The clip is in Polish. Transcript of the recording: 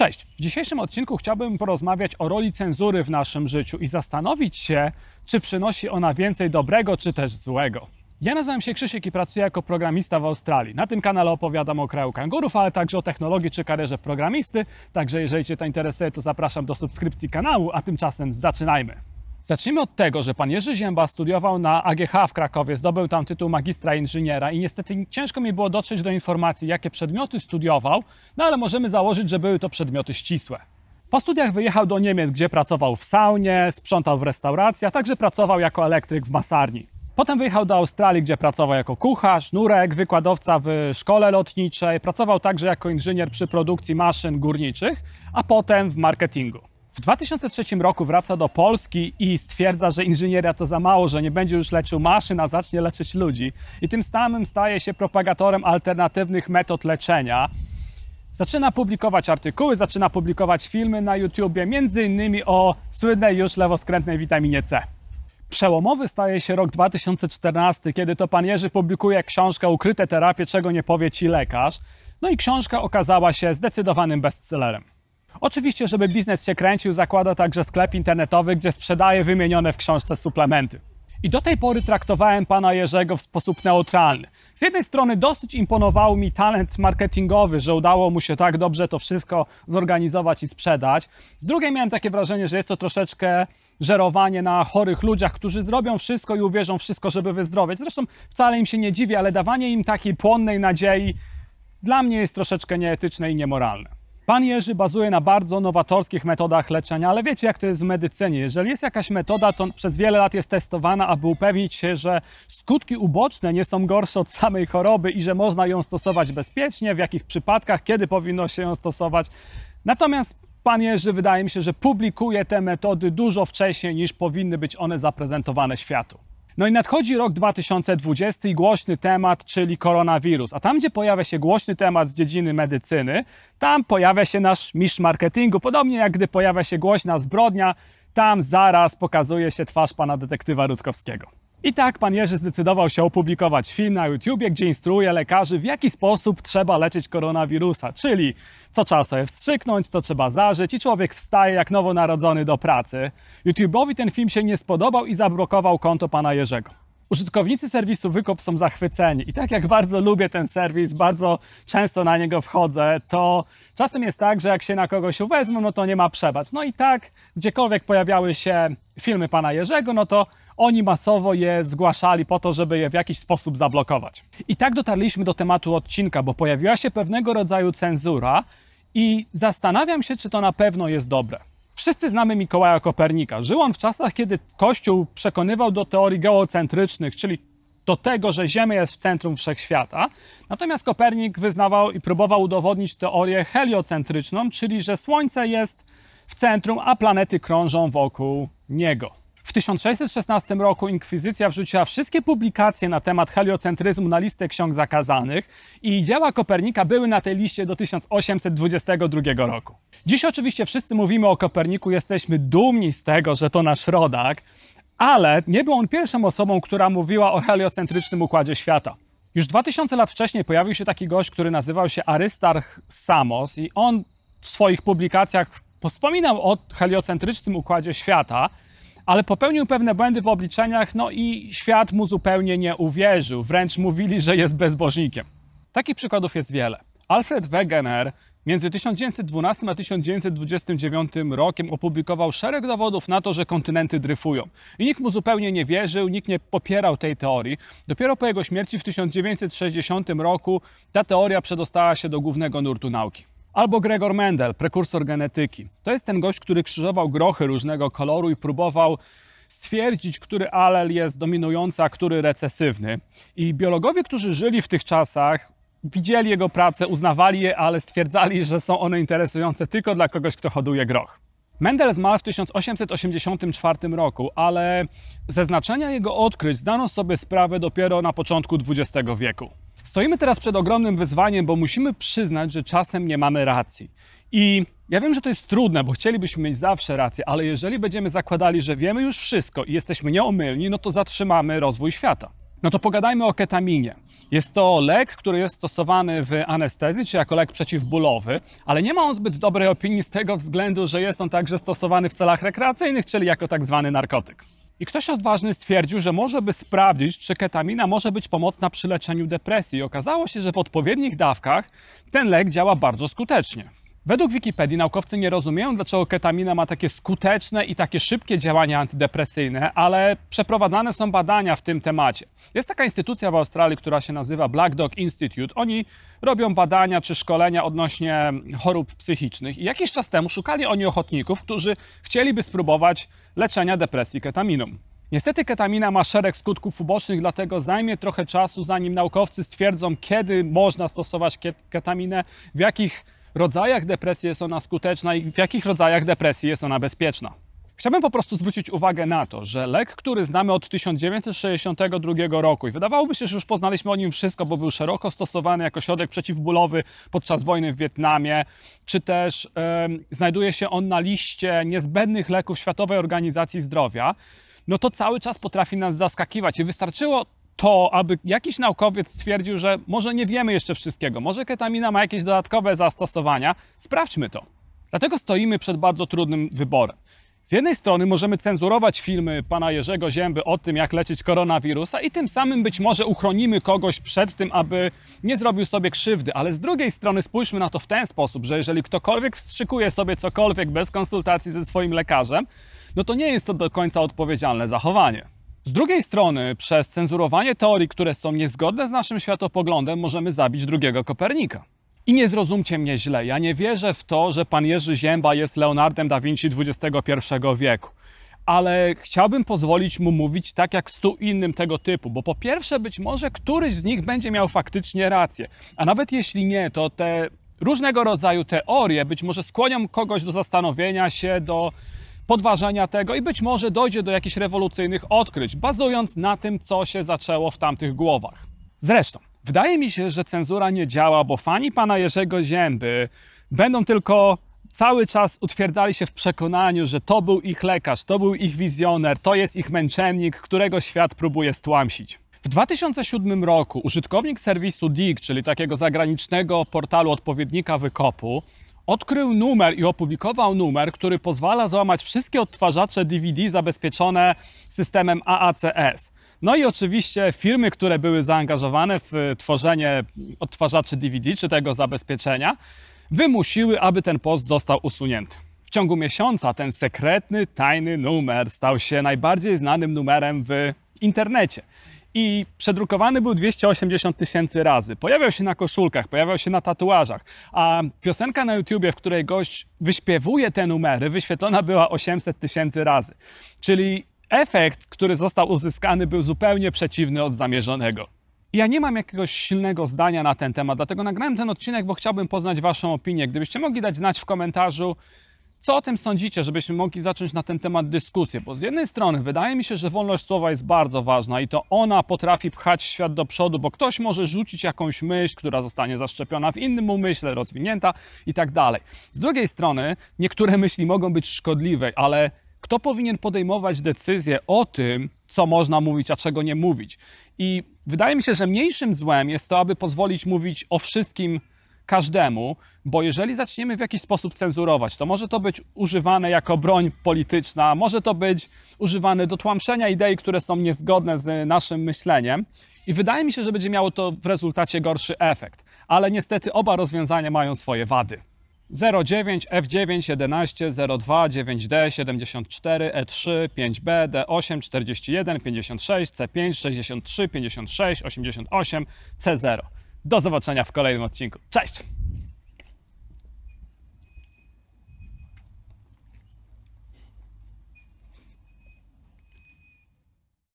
Cześć! W dzisiejszym odcinku chciałbym porozmawiać o roli cenzury w naszym życiu i zastanowić się, czy przynosi ona więcej dobrego, czy też złego. Ja nazywam się Krzysiek i pracuję jako programista w Australii. Na tym kanale opowiadam o kraju kangurów, ale także o technologii czy karierze programisty. Także jeżeli Cię to interesuje, to zapraszam do subskrypcji kanału, a tymczasem zaczynajmy. Zacznijmy od tego, że pan Jerzy Zięba studiował na AGH w Krakowie, zdobył tam tytuł magistra inżyniera i niestety ciężko mi było dotrzeć do informacji, jakie przedmioty studiował, no ale możemy założyć, że były to przedmioty ścisłe. Po studiach wyjechał do Niemiec, gdzie pracował w saunie, sprzątał w restauracji, a także pracował jako elektryk w masarni. Potem wyjechał do Australii, gdzie pracował jako kucharz, nurek, wykładowca w szkole lotniczej, pracował także jako inżynier przy produkcji maszyn górniczych, a potem w marketingu. W 2003 roku wraca do Polski i stwierdza, że inżynieria to za mało, że nie będzie już leczył maszyn, a zacznie leczyć ludzi. I tym samym staje się propagatorem alternatywnych metod leczenia. Zaczyna publikować artykuły, zaczyna publikować filmy na YouTubie, m.in. o słynnej już lewoskrętnej witaminie C. Przełomowy staje się rok 2014, kiedy to pan Jerzy publikuje książkę Ukryte terapie, czego nie powie ci lekarz. No i książka okazała się zdecydowanym bestsellerem. Oczywiście, żeby biznes się kręcił, zakłada także sklep internetowy, gdzie sprzedaje wymienione w książce suplementy. I do tej pory traktowałem pana Jerzego w sposób neutralny. Z jednej strony dosyć imponował mi talent marketingowy, że udało mu się tak dobrze to wszystko zorganizować i sprzedać. Z drugiej miałem takie wrażenie, że jest to troszeczkę żerowanie na chorych ludziach, którzy zrobią wszystko i uwierzą wszystko, żeby wyzdrowieć. Zresztą wcale im się nie dziwię, ale dawanie im takiej płonnej nadziei dla mnie jest troszeczkę nieetyczne i niemoralne. Pan Jerzy bazuje na bardzo nowatorskich metodach leczenia, ale wiecie jak to jest w medycynie. Jeżeli jest jakaś metoda, to przez wiele lat jest testowana, aby upewnić się, że skutki uboczne nie są gorsze od samej choroby i że można ją stosować bezpiecznie, w jakich przypadkach, kiedy powinno się ją stosować. Natomiast Pan Jerzy wydaje mi się, że publikuje te metody dużo wcześniej niż powinny być one zaprezentowane światu. No i nadchodzi rok 2020 i głośny temat, czyli koronawirus. A tam, gdzie pojawia się głośny temat z dziedziny medycyny, tam pojawia się nasz mistrz marketingu. Podobnie jak gdy pojawia się głośna zbrodnia, tam zaraz pokazuje się twarz pana detektywa Rutkowskiego. I tak pan Jerzy zdecydował się opublikować film na YouTubie, gdzie instruuje lekarzy, w jaki sposób trzeba leczyć koronawirusa, czyli co trzeba sobie wstrzyknąć, co trzeba zażyć i człowiek wstaje jak nowonarodzony do pracy. YouTube'owi ten film się nie spodobał i zablokował konto pana Jerzego. Użytkownicy serwisu Wykop są zachwyceni i tak jak bardzo lubię ten serwis, bardzo często na niego wchodzę, to czasem jest tak, że jak się na kogoś uwezmę, no to nie ma przebacz. No i tak gdziekolwiek pojawiały się filmy pana Jerzego, no to oni masowo je zgłaszali po to, żeby je w jakiś sposób zablokować. I tak dotarliśmy do tematu odcinka, bo pojawiła się pewnego rodzaju cenzura i zastanawiam się, czy to na pewno jest dobre. Wszyscy znamy Mikołaja Kopernika. Żył on w czasach, kiedy Kościół przekonywał do teorii geocentrycznych, czyli do tego, że Ziemia jest w centrum wszechświata. Natomiast Kopernik wyznawał i próbował udowodnić teorię heliocentryczną, czyli że Słońce jest w centrum, a planety krążą wokół niego. W 1616 roku inkwizycja wrzuciła wszystkie publikacje na temat heliocentryzmu na listę ksiąg zakazanych i dzieła Kopernika były na tej liście do 1822 roku. Dziś oczywiście wszyscy mówimy o Koperniku, jesteśmy dumni z tego, że to nasz rodak, ale nie był on pierwszą osobą, która mówiła o heliocentrycznym układzie świata. Już 2000 lat wcześniej pojawił się taki gość, który nazywał się Arystarch Samos i on w swoich publikacjach wspominał o heliocentrycznym układzie świata, ale popełnił pewne błędy w obliczeniach, no i świat mu zupełnie nie uwierzył, wręcz mówili, że jest bezbożnikiem. Takich przykładów jest wiele. Alfred Wegener między 1912 a 1929 rokiem opublikował szereg dowodów na to, że kontynenty dryfują. I nikt mu zupełnie nie wierzył, nikt nie popierał tej teorii. Dopiero po jego śmierci w 1960 roku ta teoria przedostała się do głównego nurtu nauki. Albo Gregor Mendel, prekursor genetyki. To jest ten gość, który krzyżował grochy różnego koloru i próbował stwierdzić, który alel jest dominujący, a który recesywny. I biologowie, którzy żyli w tych czasach, widzieli jego pracę, uznawali je, ale stwierdzali, że są one interesujące tylko dla kogoś, kto hoduje groch. Mendel zmarł w 1884 roku, ale ze znaczenia jego odkryć zdano sobie sprawę dopiero na początku XX wieku. Stoimy teraz przed ogromnym wyzwaniem, bo musimy przyznać, że czasem nie mamy racji. I ja wiem, że to jest trudne, bo chcielibyśmy mieć zawsze rację, ale jeżeli będziemy zakładali, że wiemy już wszystko i jesteśmy nieomylni, no to zatrzymamy rozwój świata. No to pogadajmy o ketaminie. Jest to lek, który jest stosowany w anestezji, czy jako lek przeciwbólowy, ale nie ma on zbyt dobrej opinii z tego względu, że jest on także stosowany w celach rekreacyjnych, czyli jako tak zwany narkotyk. I ktoś odważny stwierdził, że może by sprawdzić, czy ketamina może być pomocna przy leczeniu depresji. I okazało się, że w odpowiednich dawkach ten lek działa bardzo skutecznie. Według Wikipedii naukowcy nie rozumieją, dlaczego ketamina ma takie skuteczne i takie szybkie działania antydepresyjne, ale przeprowadzane są badania w tym temacie. Jest taka instytucja w Australii, która się nazywa Black Dog Institute. Oni robią badania czy szkolenia odnośnie chorób psychicznych i jakiś czas temu szukali oni ochotników, którzy chcieliby spróbować leczenia depresji ketaminą. Niestety ketamina ma szereg skutków ubocznych, dlatego zajmie trochę czasu, zanim naukowcy stwierdzą, kiedy można stosować ketaminę, w jakich rodzajach depresji jest ona skuteczna i w jakich rodzajach depresji jest ona bezpieczna. Chciałbym po prostu zwrócić uwagę na to, że lek, który znamy od 1962 roku i wydawałoby się, że już poznaliśmy o nim wszystko, bo był szeroko stosowany jako środek przeciwbólowy podczas wojny w Wietnamie, czy też znajduje się on na liście niezbędnych leków Światowej Organizacji Zdrowia, no to cały czas potrafi nas zaskakiwać i wystarczyło to, aby jakiś naukowiec stwierdził, że może nie wiemy jeszcze wszystkiego, może ketamina ma jakieś dodatkowe zastosowania, sprawdźmy to. Dlatego stoimy przed bardzo trudnym wyborem. Z jednej strony możemy cenzurować filmy pana Jerzego Zięby o tym, jak leczyć koronawirusa i tym samym być może uchronimy kogoś przed tym, aby nie zrobił sobie krzywdy, ale z drugiej strony spójrzmy na to w ten sposób, że jeżeli ktokolwiek wstrzykuje sobie cokolwiek bez konsultacji ze swoim lekarzem, no to nie jest to do końca odpowiedzialne zachowanie. Z drugiej strony, przez cenzurowanie teorii, które są niezgodne z naszym światopoglądem, możemy zabić drugiego Kopernika. I nie zrozumcie mnie źle, ja nie wierzę w to, że pan Jerzy Zięba jest Leonardem da Vinci XXI wieku. Ale chciałbym pozwolić mu mówić tak jak stu innym tego typu, bo po pierwsze, być może któryś z nich będzie miał faktycznie rację. A nawet jeśli nie, to te różnego rodzaju teorie być może skłonią kogoś do zastanowienia się, do podważania tego i być może dojdzie do jakichś rewolucyjnych odkryć, bazując na tym, co się zaczęło w tamtych głowach. Zresztą, wydaje mi się, że cenzura nie działa, bo fani pana Jerzego Zięby będą tylko cały czas utwierdzali się w przekonaniu, że to był ich lekarz, to był ich wizjoner, to jest ich męczennik, którego świat próbuje stłamsić. W 2007 roku użytkownik serwisu Dig, czyli takiego zagranicznego portalu odpowiednika wykopu, odkrył numer i opublikował numer, który pozwala złamać wszystkie odtwarzacze DVD zabezpieczone systemem AACS. No i oczywiście firmy, które były zaangażowane w e, tworzenie odtwarzaczy DVD czy tego zabezpieczenia, wymusiły, aby ten post został usunięty. W ciągu miesiąca ten sekretny, tajny numer stał się najbardziej znanym numerem w internecie i przedrukowany był 280 tysięcy razy. Pojawiał się na koszulkach, pojawiał się na tatuażach, a piosenka na YouTubie, w której gość wyśpiewuje te numery, wyświetlona była 800 tysięcy razy. Czyli efekt, który został uzyskany, był zupełnie przeciwny od zamierzonego. Ja nie mam jakiegoś silnego zdania na ten temat, dlatego nagrałem ten odcinek, bo chciałbym poznać Waszą opinię. Gdybyście mogli dać znać w komentarzu, co o tym sądzicie, żebyśmy mogli zacząć na ten temat dyskusję? Bo z jednej strony wydaje mi się, że wolność słowa jest bardzo ważna i to ona potrafi pchać świat do przodu, bo ktoś może rzucić jakąś myśl, która zostanie zaszczepiona w innym umyśle, rozwinięta i tak dalej. Z drugiej strony niektóre myśli mogą być szkodliwe, ale kto powinien podejmować decyzję o tym, co można mówić, a czego nie mówić? I wydaje mi się, że mniejszym złem jest to, aby pozwolić mówić o wszystkim każdemu, bo jeżeli zaczniemy w jakiś sposób cenzurować, to może to być używane jako broń polityczna, może to być używane do tłamszenia idei, które są niezgodne z naszym myśleniem. I wydaje mi się, że będzie miało to w rezultacie gorszy efekt. Ale niestety oba rozwiązania mają swoje wady. 09, F9, 11, 02, 9D, 74, E3, 5B, D8, 41, 56, C5, 63, 56, 88, C0. Do zobaczenia w kolejnym odcinku. Cześć!